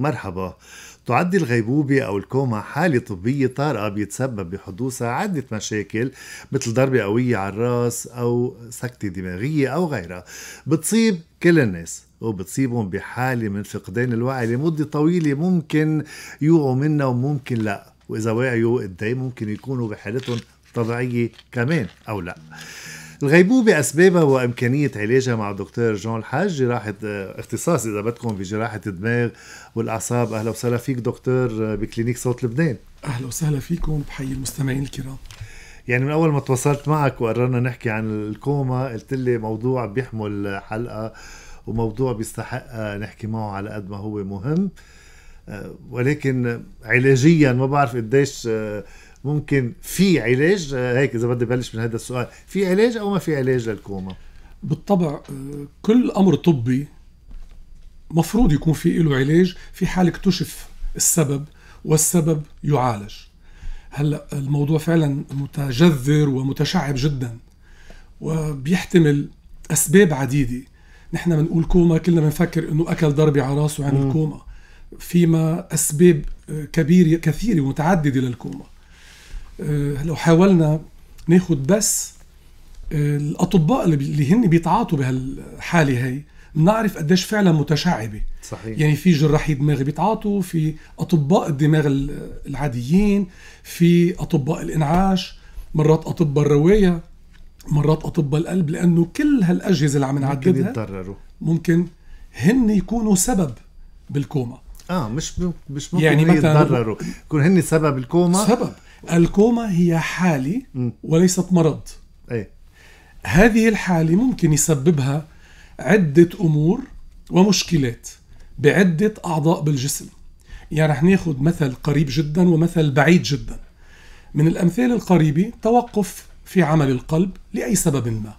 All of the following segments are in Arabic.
مرحبا تعد الغيبوبة أو الكوما حالة طبية طارئة بيتسبب بحدوثها عدة مشاكل مثل ضربة قوية على الراس أو سكتة دماغية أو غيرها بتصيب كل الناس وبتصيبهم بحالة من فقدان الوعي لمدة طويلة ممكن يوعوا منها وممكن لا وإذا وعيوا قد ممكن يكونوا بحالتهم طبيعية كمان أو لا الغيبوبة أسبابها وإمكانية علاجها مع الدكتور جون الحاج جراحة اختصاص إذا بدكم بجراحة الدماغ والأعصاب أهلا وسهلا فيك دكتور آه، بكلينيك صوت لبنان أهلا وسهلا فيكم بحيي المستمعين الكرام يعني من اول ما تواصلت معك وقررنا نحكي عن الكوما قلت لي موضوع بيحمل حلقه وموضوع بيستحق نحكي معه على قد ما هو مهم آه، ولكن علاجيا ما بعرف قديش آه، ممكن في علاج آه، هيك اذا بدي بلش من هذا السؤال في علاج او ما في علاج للكوما بالطبع آه، كل امر طبي مفروض يكون في له علاج في حال اكتشف السبب والسبب يعالج هلا الموضوع فعلا متجذر ومتشعب جدا وبيحتمل اسباب عديده نحن بنقول كوما كلنا بنفكر انه اكل ضربه على راسه عن الكوما فيما اسباب آه، كبيره كثيره ومتعدده للكوما آه، لو حاولنا ناخد بس آه، الاطباء اللي هن بيتعاطوا بهالحاله هي نعرف قديش فعلا متشعبه صحيح يعني في جراحي دماغ بيتعاطوا في اطباء الدماغ العاديين في اطباء الانعاش مرات اطباء الروايه مرات اطباء القلب لانه كل هالاجهزه اللي عم نعددها ممكن يتضرروا ممكن هن يكونوا سبب بالكوما اه مش مش ممكن يعني يتضرروا يكون هن سبب الكوما سبب الكوما هي حاله وليست مرض ايه هذه الحاله ممكن يسببها عده امور ومشكلات بعده اعضاء بالجسم يعني رح ناخذ مثل قريب جدا ومثل بعيد جدا من الامثال القريبه توقف في عمل القلب لاي سبب ما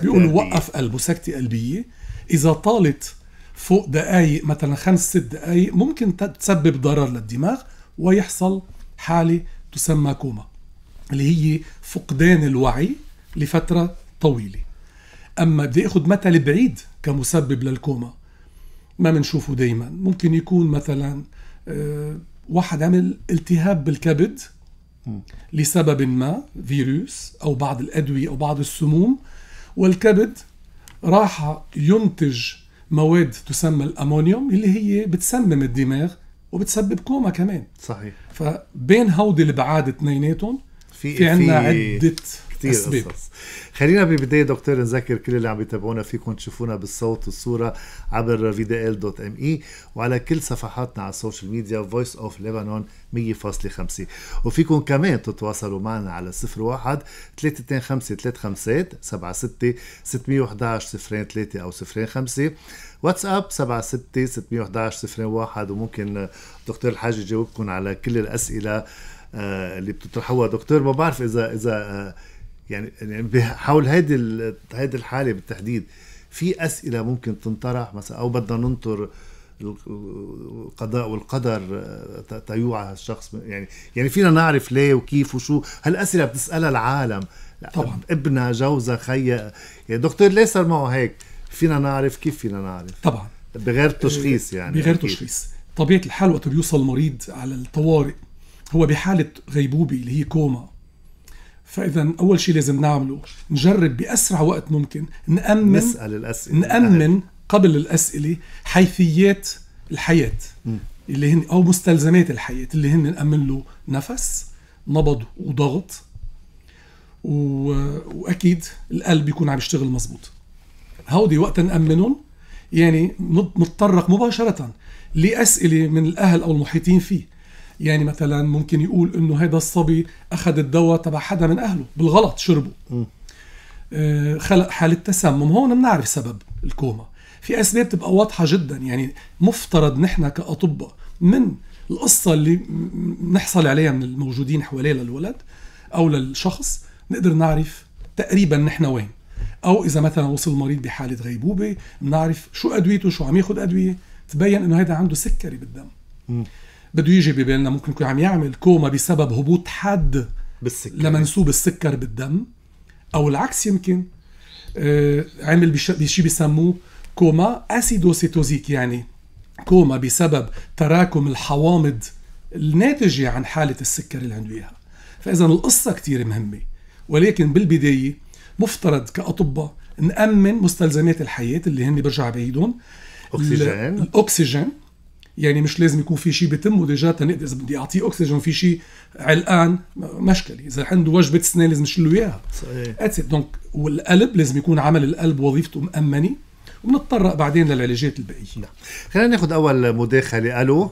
بيقولوا وقف قلبه سكته قلبيه اذا طالت فوق دقائق مثلا خمس ست دقائق ممكن تسبب ضرر للدماغ ويحصل حاله تسمى كوما اللي هي فقدان الوعي لفترة طويلة أما بدي أخذ مثل بعيد كمسبب للكوما ما بنشوفه دايما ممكن يكون مثلا آه، واحد عمل التهاب بالكبد لسبب ما فيروس أو بعض الأدوية أو بعض السموم والكبد راح ينتج مواد تسمى الأمونيوم اللي هي بتسمم الدماغ وبتسبب كوما كمان صحيح فبين هودي البعاد اثنيناتهم في في عندنا عده كثير قصص خلينا بالبدايه دكتور نذكر كل اللي عم يتابعونا فيكم تشوفونا بالصوت والصوره عبر فيديال دوت ام اي وعلى كل صفحاتنا على السوشيال ميديا فويس اوف ليبانون 100.5 وفيكم كمان تتواصلوا معنا على 01 325 35 76 611 03 او 05 واتساب 76 611 01 وممكن دكتور الحاج يجاوبكم على كل الاسئله آه، اللي بتطرحوها دكتور ما بعرف اذا اذا آه، يعني يعني حول هيدي هيدي الحاله بالتحديد في اسئله ممكن تنطرح مثلا او بدنا ننطر القضاء والقدر آه، تيوعى الشخص يعني يعني فينا نعرف ليه وكيف وشو هالاسئله بتسالها العالم طبعا ابنها جوزها خيا يا دكتور ليه صار معه هيك فينا نعرف كيف فينا نعرف طبعا بغير آه، تشخيص يعني بغير تشخيص طبيعه الحال وقت بيوصل المريض على الطوارئ هو بحاله غيبوبه اللي هي كوما فاذا اول شيء لازم نعمله نجرب باسرع وقت ممكن نامن نسال الاسئله نامن قبل الاسئله حيثيات الحياه اللي هن او مستلزمات الحياه اللي هن نامن له نفس نبض وضغط و... واكيد القلب يكون عم يشتغل مزبوط هودي وقت نامنهم يعني نتطرق مباشره لاسئله من الاهل او المحيطين فيه يعني مثلا ممكن يقول انه هيدا الصبي اخذ الدواء تبع حدا من اهله بالغلط شربه آه، خلق حاله تسمم هون بنعرف سبب الكوما في اسباب تبقى واضحه جدا يعني مفترض نحن كاطباء من القصه اللي نحصل عليها من الموجودين حواليه للولد او للشخص نقدر نعرف تقريبا نحن وين او اذا مثلا وصل المريض بحاله غيبوبه بنعرف شو ادويته شو عم ياخذ ادويه تبين انه هذا عنده سكري بالدم بده يجي ببالنا ممكن يكون عم يعمل كوما بسبب هبوط حاد بالسكر لمنسوب السكر بالدم او العكس يمكن آه، عمل بشيء بسموه كوما اسيدوسيتوزيك يعني كوما بسبب تراكم الحوامض الناتجه عن حاله السكر اللي عنده اياها فاذا القصه كثير مهمه ولكن بالبدايه مفترض كاطباء نامن مستلزمات الحياه اللي هن برجع بعيدهم اكسجين الاكسجين يعني مش لازم يكون في شيء بيتم ديجا تنقدر اذا بدي اعطيه اكسجين في شيء علقان مشكله اذا عنده وجبه اسنان لازم نشيل له اياها صحيح دونك والقلب لازم يكون عمل القلب وظيفته مأمنه ونتطرق بعدين للعلاجات الباقيه نعم خلينا ناخذ اول مداخله الو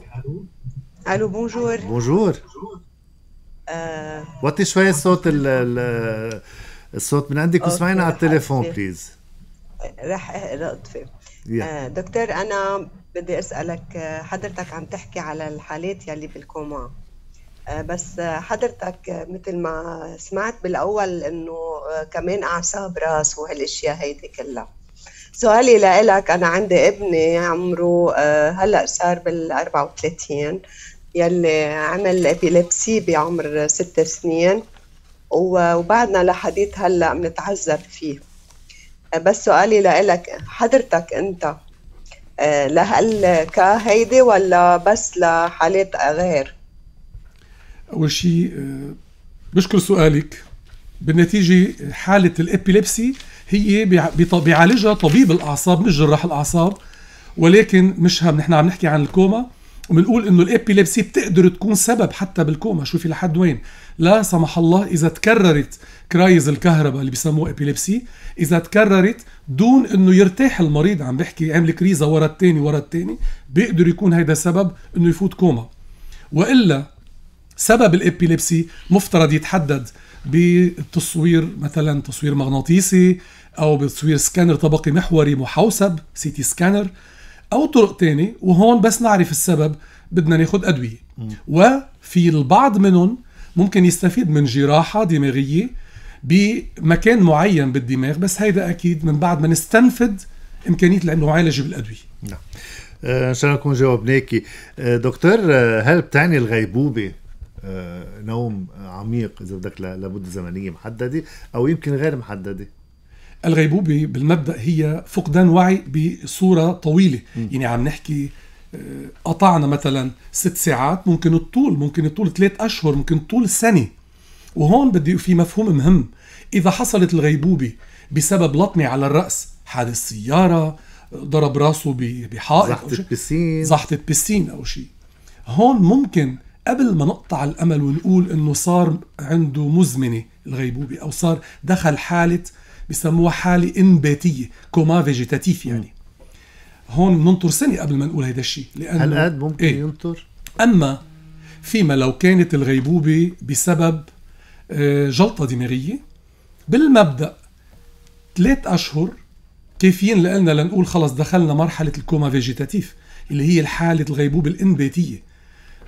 الو بونجور بونجور وطي شوي صوت الصوت من عندك واسمعينا على التليفون بليز رح اطفي آه، دكتور انا بدي اسالك آه، حضرتك عم تحكي على الحالات يلي بالكوما آه، بس آه، حضرتك مثل ما سمعت بالاول انه كمان اعصاب راس وهالاشياء هيدي كلها سؤالي لإلك أنا عندي ابني عمره هلأ صار بال 34 يلي عمل ابيلبسي بعمر ست سنين وبعدنا لحديت هلأ بنتعذب فيه بس سؤالي لإلك حضرتك أنت آه، لهال كهيدي ولا بس لحالات غير؟ اول شيء آه، بشكر سؤالك بالنتيجه حاله الابيليبسي هي بيعالجها طبيب الاعصاب مش جراح الاعصاب ولكن مش هم نحن عم نحكي عن الكوما وبنقول انه الابيليبسي بتقدر تكون سبب حتى بالكوما شوفي لحد وين لا سمح الله اذا تكررت كرايز الكهرباء اللي بيسموه ابيليبسي اذا تكررت دون انه يرتاح المريض عم بحكي عامل كريزه ورا الثاني ورا الثاني بيقدر يكون هيدا سبب انه يفوت كوما والا سبب الابيليبسي مفترض يتحدد بالتصوير مثلا تصوير مغناطيسي او بتصوير سكانر طبقي محوري محوسب سي تي سكانر او طرق تاني وهون بس نعرف السبب بدنا ناخد ادويه م. وفي البعض منهم ممكن يستفيد من جراحه دماغيه بمكان معين بالدماغ بس هيدا اكيد من بعد ما نستنفد امكانيه المعالجة بالادويه نعم آه، ان شاء الله نكون جاوبناكي آه، دكتور آه، هل بتعني الغيبوبه نوم عميق اذا بدك لمده زمنيه محدده او يمكن غير محدده الغيبوبة بالمبدأ هي فقدان وعي بصورة طويلة م. يعني عم نحكي آه، قطعنا مثلا ست ساعات ممكن الطول ممكن الطول ثلاث أشهر ممكن الطول سنة وهون بدي في مفهوم مهم إذا حصلت الغيبوبة بسبب لطمة على الرأس حادث سيارة ضرب راسه بحائط زحطة بسين زحطة بسين أو شيء هون ممكن قبل ما نقطع الأمل ونقول إنه صار عنده مزمنة الغيبوبة أو صار دخل حالة بسموها حاله انباتيه كوما فيجيتاتيف يعني هون بننطر سنه قبل ما نقول هيدا الشيء لانه هالقد ممكن إيه؟ ينطر اما فيما لو كانت الغيبوبه بسبب آه، جلطه دماغيه بالمبدا ثلاث اشهر كافيين لنا لنقول خلص دخلنا مرحله الكوما فيجيتاتيف اللي هي الحالة الغيبوبة الإنباتية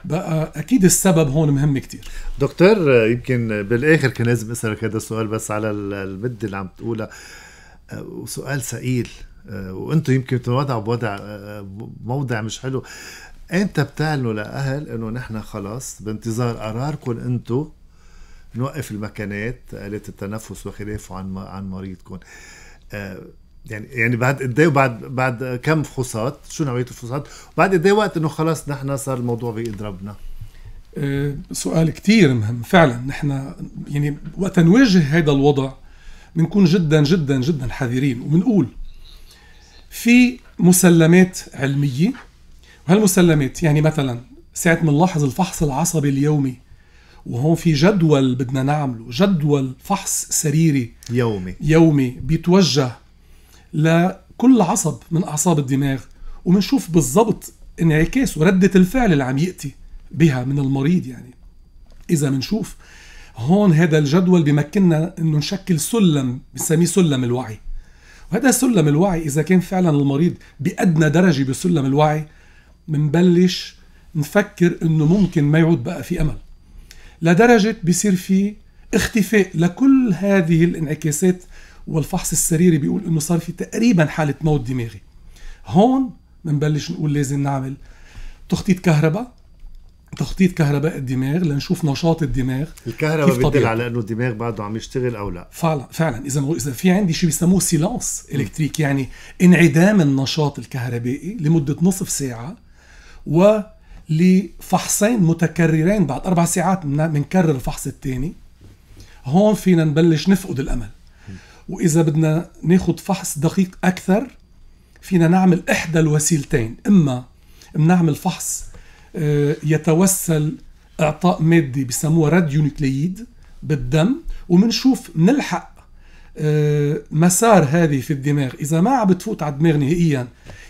بقى اكيد السبب هون مهم كتير دكتور يمكن بالاخر كان لازم اسالك هذا السؤال بس على المده اللي عم تقولها آه، وسؤال ثقيل آه، وانتم يمكن تنوضعوا بوضع آه، موضع مش حلو انت بتعلنوا لاهل انه نحن خلاص بانتظار قراركم انتم نوقف المكانات آلات التنفس وخلافه عن عن مريضكم يعني يعني بعد قد ايه وبعد بعد كم فحوصات شو نوعيه الفحوصات وبعد قد ايه وقت انه خلص نحن صار الموضوع بايد ربنا آه، سؤال كتير مهم فعلا نحن يعني وقت نواجه هذا الوضع بنكون جدا جدا جدا حذرين وبنقول في مسلمات علميه وهالمسلمات يعني مثلا ساعة ما الفحص العصبي اليومي وهون في جدول بدنا نعمله جدول فحص سريري يومي يومي بيتوجه لكل عصب من اعصاب الدماغ وبنشوف بالضبط انعكاس ورده الفعل اللي عم ياتي بها من المريض يعني اذا بنشوف هون هذا الجدول بمكننا انه نشكل سلم بنسميه سلم الوعي وهذا سلم الوعي اذا كان فعلا المريض بادنى درجه بسلم الوعي بنبلش نفكر انه ممكن ما يعود بقى في امل لدرجه بصير في اختفاء لكل هذه الانعكاسات والفحص السريري بيقول انه صار في تقريبا حاله موت دماغي هون بنبلش نقول لازم نعمل تخطيط كهرباء تخطيط كهرباء الدماغ لنشوف نشاط الدماغ الكهرباء بتدل على انه الدماغ بعده عم يشتغل او لا فعلا فعلا اذا اذا في عندي شيء بيسموه سيلانس الكتريك يعني انعدام النشاط الكهربائي لمده نصف ساعه ولفحصين متكررين بعد اربع ساعات بنكرر الفحص الثاني هون فينا نبلش نفقد الامل وإذا بدنا ناخد فحص دقيق أكثر فينا نعمل إحدى الوسيلتين إما بنعمل فحص آه، يتوسل إعطاء مادة بسموها راديونيكليد بالدم ومنشوف نلحق آه، مسار هذه في الدماغ إذا ما عم بتفوت على الدماغ نهائيا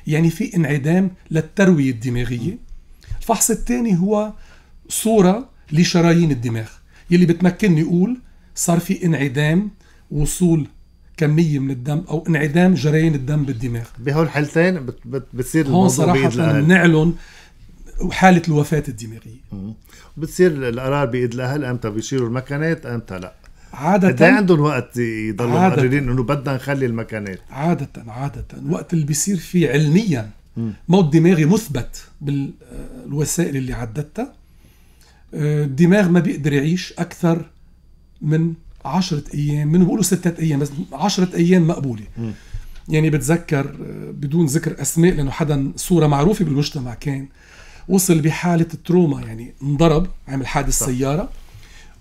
يعني في انعدام للتروية الدماغية الفحص الثاني هو صورة لشرايين الدماغ يلي بتمكنني أقول صار في انعدام وصول كمية من الدم أو انعدام جريان الدم بالدماغ بهول الحالتين بتصير هون صراحة بنعلن وحالة الوفاة الدماغية بتصير القرار بإيد الأهل أمتى بيشيلوا المكنات أمتى لا عادة قد إيه عندهم وقت يضلوا مقررين انه بدنا نخلي المكانات عادة عادة وقت اللي بيصير فيه علميا موت دماغي مثبت بالوسائل اللي عددتها آه، الدماغ ما بيقدر يعيش اكثر من 10 ايام من بيقولوا ستة ايام بس 10 ايام مقبوله م. يعني بتذكر بدون ذكر اسماء لانه حدا صوره معروفه بالمجتمع كان وصل بحاله تروما يعني انضرب عمل حادث صح. سياره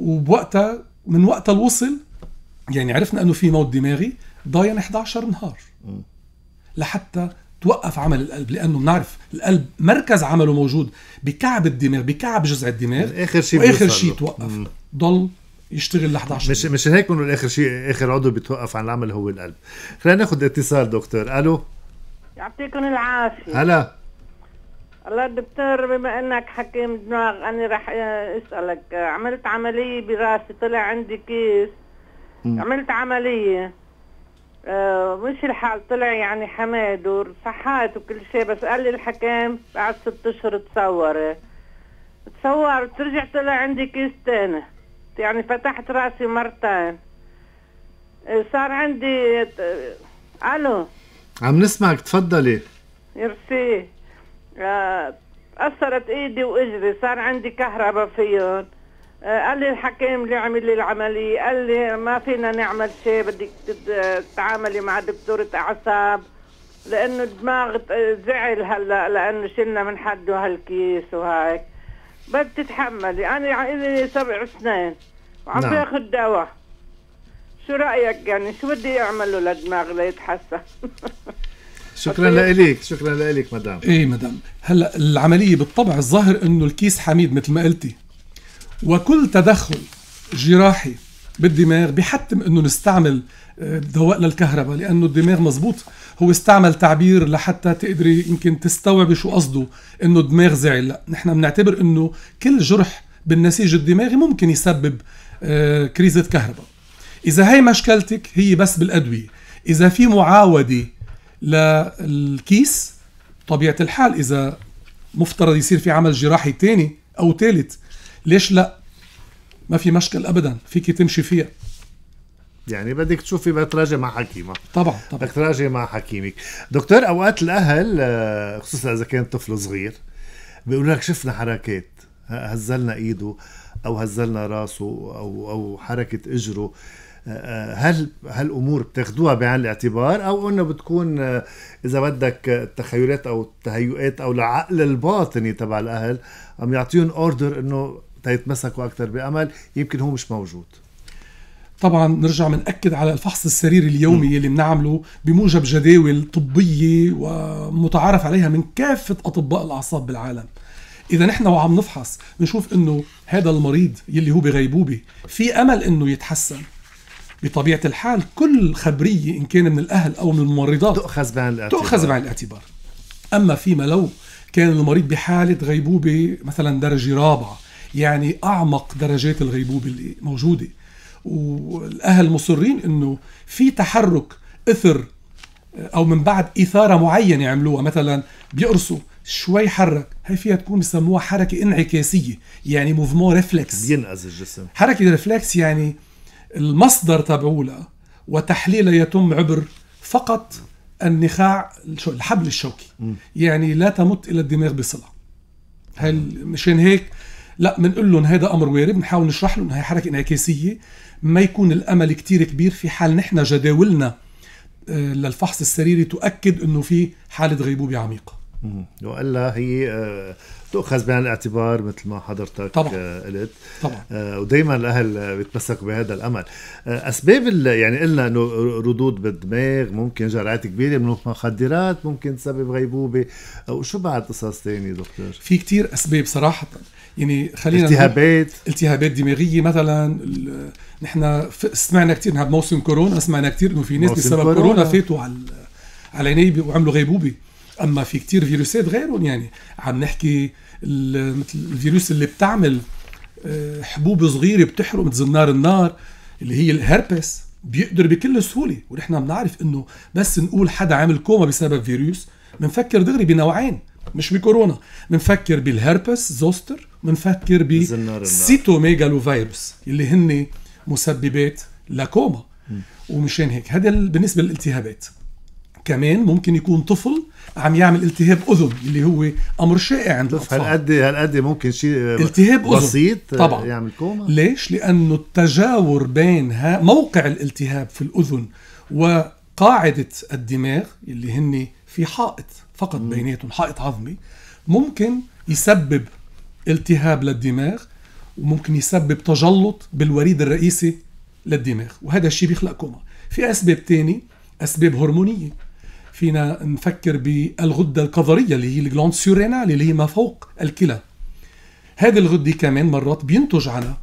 وبوقتها من وقتها الوصل يعني عرفنا انه في موت دماغي ضاين 11 نهار لحتى توقف عمل القلب لانه بنعرف القلب مركز عمله موجود بكعب الدماغ بكعب جزء الدماغ اخر شيء اخر شيء توقف ضل يشتغل ل 11 مش مش هيك انه اخر شيء اخر عضو بيتوقف عن العمل هو القلب خلينا ناخذ اتصال دكتور الو يعطيكم العافيه هلا الله دكتور بما انك حكيم دماغ انا رح آه، اسالك آه، عملت عمليه براسي طلع عندي كيس م. عملت عمليه آه، مش الحال طلع يعني حماد وصحات وكل شيء بس قال لي الحكام بعد ست اشهر تصوري تصورت رجع طلع عندي كيس تاني يعني فتحت راسي مرتين إيه، صار عندي إيه، الو عم نسمعك تفضلي يرسي آه، اثرت ايدي واجري صار عندي كهرباء فيهم آه، قال لي الحكيم اللي عمل لي العمليه قال لي ما فينا نعمل شيء بدك تتعاملي مع دكتوره اعصاب لانه الدماغ زعل هلا لانه شلنا من حده هالكيس وهيك بدي تتحملي انا عندي سبع سنين وعم نعم. باخذ دواء شو رايك يعني شو بدي اعمله للدماغ ليتحسن شكرا لك شكرا لك مدام ايه مدام هلا العمليه بالطبع الظاهر انه الكيس حميد مثل ما قلتي وكل تدخل جراحي بالدماغ بحتم انه نستعمل دواء آه، للكهرباء لانه الدماغ مزبوط هو استعمل تعبير لحتى تقدري يمكن تستوعبي شو قصده انه الدماغ زعل لا نحن بنعتبر انه كل جرح بالنسيج الدماغي ممكن يسبب آه، كريزة كهرباء اذا هي مشكلتك هي بس بالادويه اذا في معاوده للكيس طبيعه الحال اذا مفترض يصير في عمل جراحي تاني او ثالث ليش لا ما في مشكل ابدا فيك تمشي فيها يعني بدك تشوفي بدك تراجع مع حكيمك طبعا طبعا بدك تراجع مع حكيمك دكتور اوقات الاهل آه، خصوصا اذا كان طفل صغير بيقولوا لك شفنا حركات هزلنا ايده او هزلنا راسه او او حركه اجره آه، آه، هل هالامور بتاخذوها بعين الاعتبار او انه بتكون اذا بدك التخيلات او التهيؤات او العقل الباطني تبع الاهل عم يعطيهم اوردر انه تيتمسكوا اكثر بامل يمكن هو مش موجود طبعا نرجع بنأكد على الفحص السريري اليومي اللي بنعمله بموجب جداول طبية ومتعارف عليها من كافة أطباء الأعصاب بالعالم إذا نحن وعم نفحص بنشوف إنه هذا المريض يلي هو بغيبوبة في أمل إنه يتحسن بطبيعة الحال كل خبرية إن كان من الأهل أو من الممرضات تؤخذ بعين الاعتبار تؤخذ بعين الاعتبار أما فيما لو كان المريض بحالة غيبوبة مثلا درجة رابعة يعني اعمق درجات الغيبوبه اللي موجوده والاهل مصرين انه في تحرك اثر او من بعد اثاره معينه عملوها مثلا بيقرصوا شوي حرك هي فيها تكون بسموها حركه انعكاسيه يعني موفمون ريفلكس بينقز الجسم حركه ريفلكس يعني المصدر تبعولها وتحليلها يتم عبر فقط النخاع الحبل الشوكي م. يعني لا تمت الى الدماغ بصله هل مشان هيك لا بنقول لهم هذا امر وارد بنحاول نشرح لهم هي حركه انعكاسيه ما يكون الامل كتير كبير في حال نحن جداولنا آه، للفحص السريري تؤكد انه في حاله غيبوبه عميقه والا هي آه، تؤخذ بعين الاعتبار مثل ما حضرتك طبعا. آه، قلت طبعا آه، ودائما الاهل بيتمسكوا بهذا الامل اسباب يعني قلنا انه ردود بالدماغ ممكن جرعات كبيره من المخدرات ممكن تسبب غيبوبه وشو بعد قصص ثانيه دكتور في كتير اسباب صراحه يعني خلينا التهابات التهابات دماغيه مثلا نحن سمعنا كثير بموسم كورونا سمعنا كثير انه في ناس بسبب كورونا, كورونا فاتوا على على عناية وعملوا غيبوبه اما في كتير فيروسات غيرهم يعني عم نحكي مثل الفيروس اللي بتعمل آه، حبوب صغيره بتحرق مثل نار النار اللي هي الهربس بيقدر بكل سهوله ونحن بنعرف انه بس نقول حدا عامل كوما بسبب فيروس بنفكر دغري بنوعين مش بكورونا بنفكر بالهربس زوستر بنفكر بالسيتوميجالو فيروس اللي هن مسببات لكوما ومشان هيك هذا بالنسبه للالتهابات كمان ممكن يكون طفل عم يعمل التهاب اذن اللي هو امر شائع عند الاطفال هالقد هالقد ممكن شيء التهاب اذن بسيط آه، طبعا يعمل كوما ليش؟ لانه التجاور بين موقع الالتهاب في الاذن وقاعده الدماغ اللي هن في حائط فقط بيناتهم حائط عظمي ممكن يسبب التهاب للدماغ وممكن يسبب تجلط بالوريد الرئيسي للدماغ وهذا الشيء بيخلق كوما في اسباب تاني اسباب هرمونيه فينا نفكر بالغده الكظريه اللي هي الجلاند سورينال اللي هي ما فوق الكلى هذه الغده كمان مرات بينتج عنها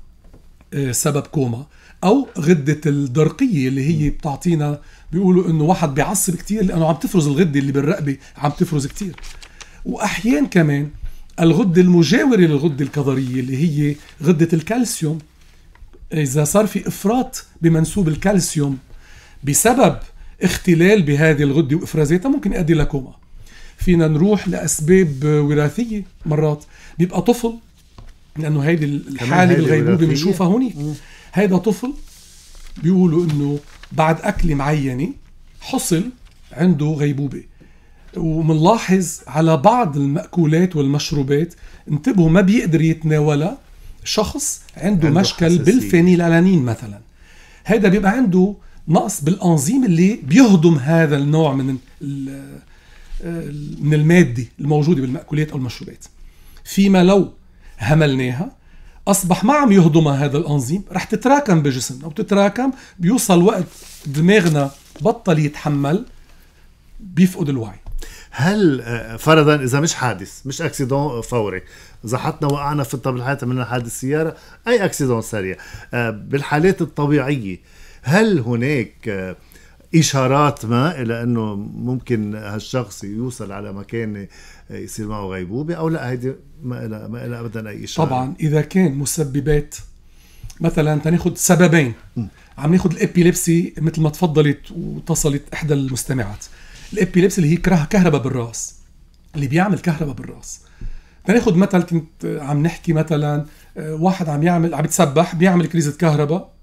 آه، سبب كوما او غده الدرقيه اللي هي بتعطينا بيقولوا انه واحد بيعصب كتير لانه عم تفرز الغده اللي بالرقبه عم تفرز كتير واحيان كمان الغده المجاوره للغده الكظريه اللي هي غده الكالسيوم اذا صار في افراط بمنسوب الكالسيوم بسبب اختلال بهذه الغدة وإفرازاتها ممكن يؤدي لكوما فينا نروح لأسباب وراثية مرات بيبقى طفل لأنه هيدي الحالة الغيبوبة بنشوفها هونيك هيدا طفل بيقولوا إنه بعد أكلة معينة حصل عنده غيبوبة ومنلاحظ على بعض المأكولات والمشروبات انتبهوا ما بيقدر يتناولها شخص عنده, عنده مشكل بالفينيلالانين مثلا هذا بيبقى عنده نقص بالانزيم اللي بيهضم هذا النوع من من الماده الموجوده بالمأكولات او المشروبات فيما لو هملناها اصبح ما عم يهضمها هذا الانزيم رح تتراكم بجسمنا وتتراكم بيوصل وقت دماغنا بطل يتحمل بيفقد الوعي هل آه، فرضا اذا مش حادث مش اكسيدون فوري زحطنا وقعنا في الطبيعة من حادث سياره اي اكسيدون سريع آه، بالحالات الطبيعيه هل هناك اشارات ما الى انه ممكن هالشخص يوصل على مكان يصير معه غيبوبه او لا هيدي ما لها ما لها ابدا اي اشاره طبعا اذا كان مسببات مثلا تناخذ سببين عم ناخذ الابيليبسي مثل ما تفضلت واتصلت احدى المستمعات الابيليبسي اللي هي كره كهرباء بالراس اللي بيعمل كهرباء بالراس تناخذ مثل كنت عم نحكي مثلا آه، واحد عم يعمل عم يتسبح بيعمل كريزة كهرباء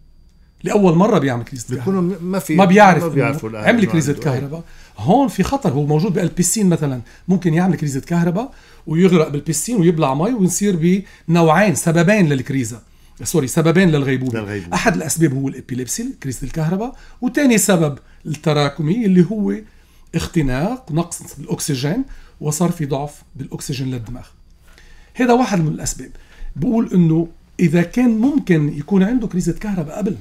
لاول مره بيعمل كنيسه بيكونوا ما في ما بيعرف ما بيعرفوا عمل كنيسه كهرباء هون في خطر هو موجود بالبيسين مثلا ممكن يعمل كنيسه كهرباء ويغرق بالبيسين ويبلع مي ونصير بنوعين سببين للكريزه سوري سببين للغيبوبه للغيبوب. احد الاسباب هو الابيليبسي كريزه الكهرباء وثاني سبب التراكمي اللي هو اختناق نقص بالاكسجين وصار في ضعف بالاكسجين للدماغ هذا واحد من الاسباب بقول انه اذا كان ممكن يكون عنده كريزه كهرباء قبل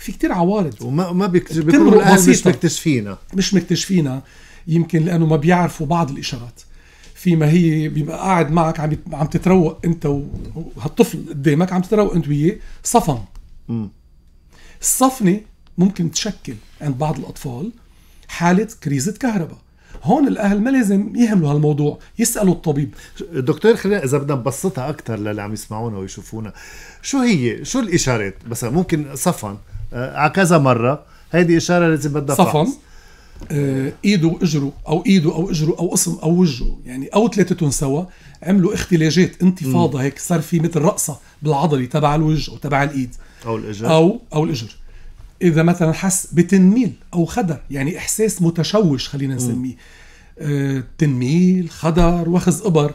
في كتير عوارض وما ما بيكتشفوا مش مكتشفينا مش مكتشفينا يمكن لانه ما بيعرفوا بعض الاشارات فيما هي بيبقى قاعد معك عم عم تتروق انت وهالطفل قدامك عم تتروق انت وياه صفن الصفنه ممكن تشكل عند بعض الاطفال حاله كريزه كهرباء هون الاهل ما لازم يهملوا هالموضوع يسالوا الطبيب دكتور خلينا اذا بدنا نبسطها اكثر للي عم يسمعونا ويشوفونا شو هي شو الاشارات مثلا ممكن صفن آه، على كذا مره هيدي اشاره لازم بدها صفن آه، ايده واجره او ايده او اجره او قسم او وجهه يعني او ثلاثتهم سوا عملوا اختلاجات انتفاضه هيك صار في مثل رقصه بالعضله تبع الوجه او تبع الايد او الاجر او او الاجر اذا مثلا حس بتنميل او خدر يعني احساس متشوش خلينا نسميه آه تنميل خدر واخذ ابر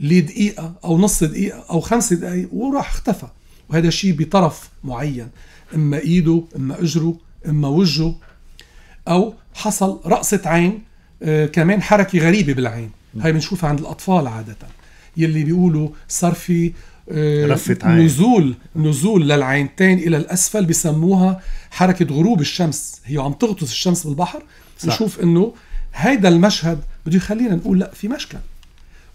لدقيقه او نص دقيقه او خمس دقائق وراح اختفى وهذا الشيء بطرف معين اما ايده اما اجره اما وجهه او حصل رقصه عين آه، كمان حركه غريبه بالعين هاي بنشوفها عند الاطفال عاده يلي بيقولوا صار في آه، رفة عين. نزول نزول للعينتين الى الاسفل بسموها حركه غروب الشمس هي عم تغطس الشمس بالبحر صح. نشوف انه هيدا المشهد بده يخلينا نقول لا في مشكل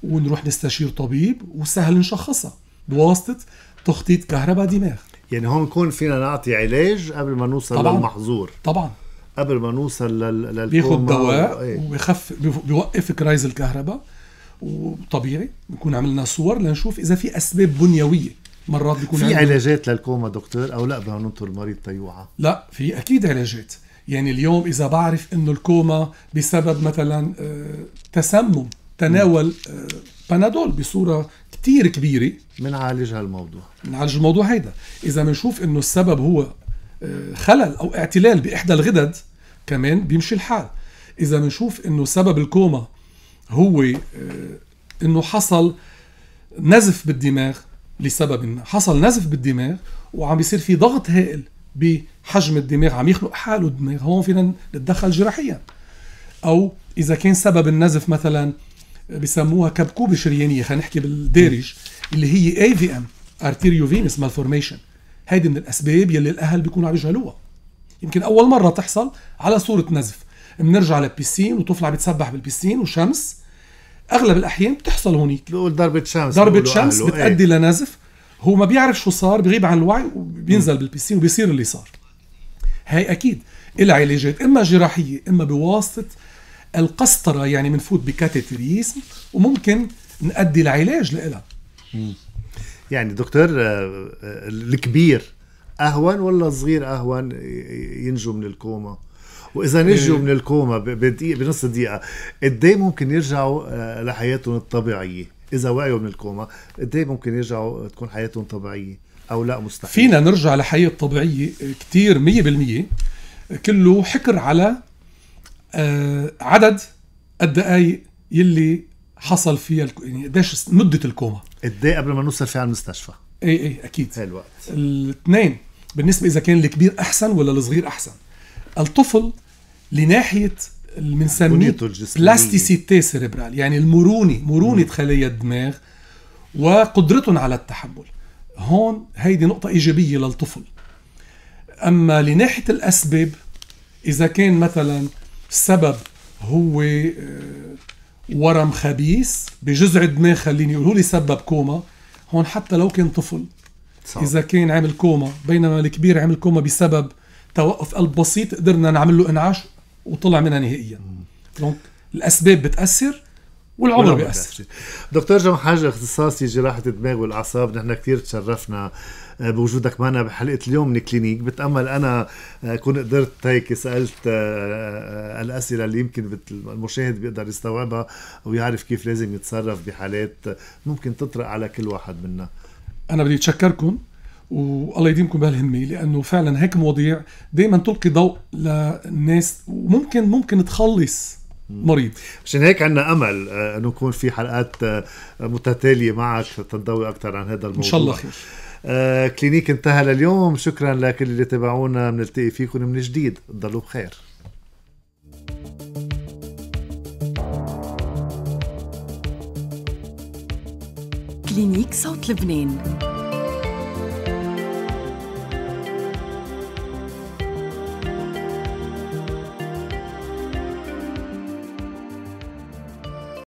ونروح نستشير طبيب وسهل نشخصها بواسطه تخطيط كهرباء دماغ يعني هون نكون فينا نعطي علاج قبل ما نوصل طبعاً. للمحظور طبعا قبل ما نوصل لل... للكوما بياخذ دواء ايه؟ وبيخف بيوقف كرايز الكهرباء وطبيعي بكون عملنا صور لنشوف اذا في اسباب بنيويه مرات بيكون في علاجات للكوما دكتور او لا بدنا ننطر المريض تيوعه لا في اكيد علاجات يعني اليوم اذا بعرف انه الكوما بسبب مثلا آه، تسمم تناول آه، بنادول بصوره كتير كبيره بنعالج هالموضوع بنعالج الموضوع هيدا اذا بنشوف انه السبب هو آه، خلل او اعتلال باحدى الغدد كمان بيمشي الحال اذا بنشوف انه سبب الكوما هو آه، انه حصل نزف بالدماغ لسبب ما حصل نزف بالدماغ وعم بيصير في ضغط هائل بحجم الدماغ عم يخلق حاله الدماغ هون فينا نتدخل جراحيا او اذا كان سبب النزف مثلا بسموها كبكوب شريانيه خلينا نحكي بالدارج اللي هي اي في ام ارتيريو فينس مالفورميشن هيدي من الاسباب يلي الاهل بيكونوا عم يجهلوها يمكن اول مره تحصل على صوره نزف بنرجع للبيسين وطفل عم يتسبح بالبيسين وشمس اغلب الاحيان بتحصل هونيك بقول ضربه شمس ضربه شمس بتؤدي ايه. لنزف هو ما بيعرف شو صار بغيب عن الوعي وبينزل بالبيسين وبيصير اللي صار هاي اكيد العلاجات علاجات اما جراحيه اما بواسطه القسطره يعني بنفوت بكاتيتريزم وممكن نأدي العلاج لها يعني دكتور آه، آه، الكبير اهون ولا الصغير اهون ينجو من الكوما واذا نجوا آه. من الكوما بدقيقه بنص دقيقه قد إيه ممكن يرجعوا لحياتهم الطبيعيه اذا وعيوا من الكوما قد إيه ممكن يرجعوا تكون حياتهم طبيعيه او لا مستحيل فينا نرجع لحياه طبيعيه كثير 100% كله حكر على آه، عدد الدقائق يلي حصل فيها الكو... يعني قديش مده الكوما قد ايه قبل ما نوصل فيها على المستشفى اي اي اكيد هاي الوقت الاثنين بالنسبه اذا كان الكبير احسن ولا الصغير احسن الطفل لناحيه اللي بنسميه بلاستيسيتي سيريبرال يعني المرونه مرونه خلايا الدماغ وقدرتهم على التحمل هون هيدي نقطة إيجابية للطفل أما لناحية الأسباب إذا كان مثلا السبب هو آه، ورم خبيث بجزع الدماغ خليني يقولوا هو اللي سبب كوما هون حتى لو كان طفل صح. اذا كان عامل كوما بينما الكبير عامل كوما بسبب توقف قلب بسيط قدرنا نعمل له انعاش وطلع منها نهائيا دونك الاسباب بتاثر والعمر بيأثر دكتور جمع حاج اختصاصي جراحة الدماغ والأعصاب نحن كثير تشرفنا آه، بوجودك معنا بحلقه اليوم من كلينيك بتامل انا اكون آه، قدرت هيك سالت آه، الاسئله اللي يمكن المشاهد بيقدر يستوعبها ويعرف كيف لازم يتصرف بحالات ممكن تطرق على كل واحد منا انا بدي اتشكركم والله يديمكم بهالهمه لانه فعلا هيك مواضيع دائما تلقي ضوء للناس وممكن ممكن تخلص مريض عشان هيك عندنا امل انه يكون في حلقات متتاليه معك تنضوي اكثر عن هذا الموضوع ان شاء الله خير آه، كلينيك انتهى لليوم شكرا لكل اللي تابعونا بنلتقي فيكم من جديد ضلوا بخير كلينيك صوت لبنان